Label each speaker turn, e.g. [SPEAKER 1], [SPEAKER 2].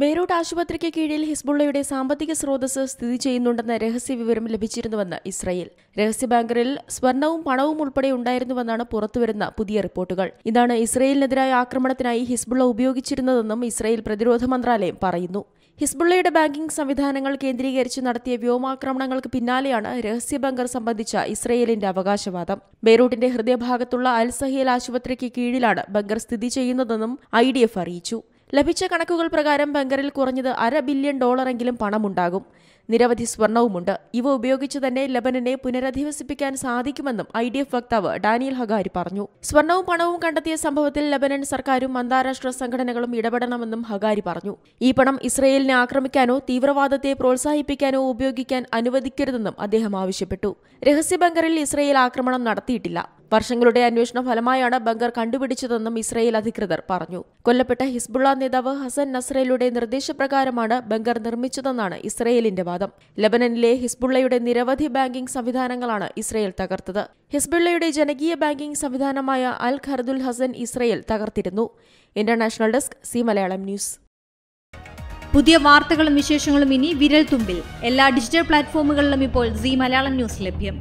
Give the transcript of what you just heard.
[SPEAKER 1] Beirut ആശുപത്രിക്ക് കീഴിൽ ഹിസ്ബുള്ളയുടെ സാമ്പത്തിക സ്രോതസ് സ്ഥിതി ചെയ്യുന്നുണ്ടെന്ന രഹസ്യ വിവരം ലഭിച്ചിരുന്നുവെന്ന് ഇസ്രയേൽ രഹസ്യ ബാങ്കറിൽ സ്വർണവും പണവും ഉൾപ്പെടെ ഉണ്ടായിരുന്നുവെന്നാണ് പുറത്തുവരുന്ന പുതിയ റിപ്പോർട്ടുകൾ ഇതാണ് ഇസ്രയേലിനെതിരായ ആക്രമണത്തിനായി ഹിസ്ബുള്ള ഉപയോഗിച്ചിരുന്നതെന്നും ഇസ്രയേൽ പ്രതിരോധ മന്ത്രാലയം പറയുന്നു ഹിസ്ബുള്ളയുടെ ബാങ്കിംഗ് സംവിധാനങ്ങൾ കേന്ദ്രീകരിച്ച് നടത്തിയ വ്യോമാക്രമണങ്ങൾക്ക് പിന്നാലെയാണ് രഹസ്യ ബങ്കർ സംബന്ധിച്ച ഇസ്രയേലിന്റെ അവകാശവാദം ബെയ്റൂട്ടിന്റെ ഹൃദയഭാഗത്തുള്ള അൽ സഹിയൽ ആശുപത്രിക്ക് കീഴിലാണ് ബങ്കർ സ്ഥിതി ചെയ്യുന്നതെന്നും ഐ അറിയിച്ചു ലഭിച്ച കണക്കുകൾ പ്രകാരം ബങ്കറിൽ കുറഞ്ഞത് അര ബില്യൺ ഡോളറെങ്കിലും പണമുണ്ടാകും നിരവധി സ്വർണവുമുണ്ട് ഇവ ഉപയോഗിച്ച് തന്നെ ലബനനെ പുനരധിവസിപ്പിക്കാൻ സാധിക്കുമെന്നും ഐ ഡി എഫ് വക്താവ് ഡാനിയൽ ഹഗാരി പറഞ്ഞു സ്വർണവും പണവും കണ്ടെത്തിയ സംഭവത്തിൽ ലബനൻ സർക്കാരും അന്താരാഷ്ട്ര സംഘടനകളും ഇടപെടണമെന്നും ഹഗാരി പറഞ്ഞു ഈ പണം ഇസ്രയേലിനെ ആക്രമിക്കാനോ തീവ്രവാദത്തെ പ്രോത്സാഹിപ്പിക്കാനോ ഉപയോഗിക്കാൻ അനുവദിക്കരുതെന്നും അദ്ദേഹം ആവശ്യപ്പെട്ടു രഹസ്യ ബങ്കറിൽ ഇസ്രയേൽ ആക്രമണം നടത്തിയിട്ടില്ല വർഷങ്ങളുടെ അന്വേഷണ ഫലമായാണ് ബങ്കർ കണ്ടുപിടിച്ചതെന്നും ഇസ്രയേൽ അധികൃതർ പറഞ്ഞു കൊല്ലപ്പെട്ട ഹിസ്ബുള്ള നേതാവ് ഹസൻ നസ്രയിലൂടെ നിർദ്ദേശപ്രകാരമാണ് ബങ്കർ നിർമ്മിച്ചതെന്നാണ് ഇസ്രയേലിന്റെ വാദം ലബനനിലെ ഹിസ്ബുള്ളയുടെ നിരവധി ബാങ്കിംഗ് സംവിധാനങ്ങളാണ് ഇസ്രയേൽ തകർത്തത് ഹിസ്ബുള്ളയുടെ ജനകീയ ബാങ്കിംഗ് സംവിധാനമായ അൽ ഖർദുൽ ഹസൻ ഇസ്രയേൽ തകർത്തിരുന്നു international desk C Malayalam news പുതിയ വാർത്തകളും വിശേഷങ്ങളും ഇനി വിരൽ തുമ്പിൽ എല്ലാ ഡിജിറ്റൽ പ്ലാറ്റ്ഫോമുകളിലും ഇപ്പോൾ സി മലയാളം ന്യൂസ് ലഭ്യം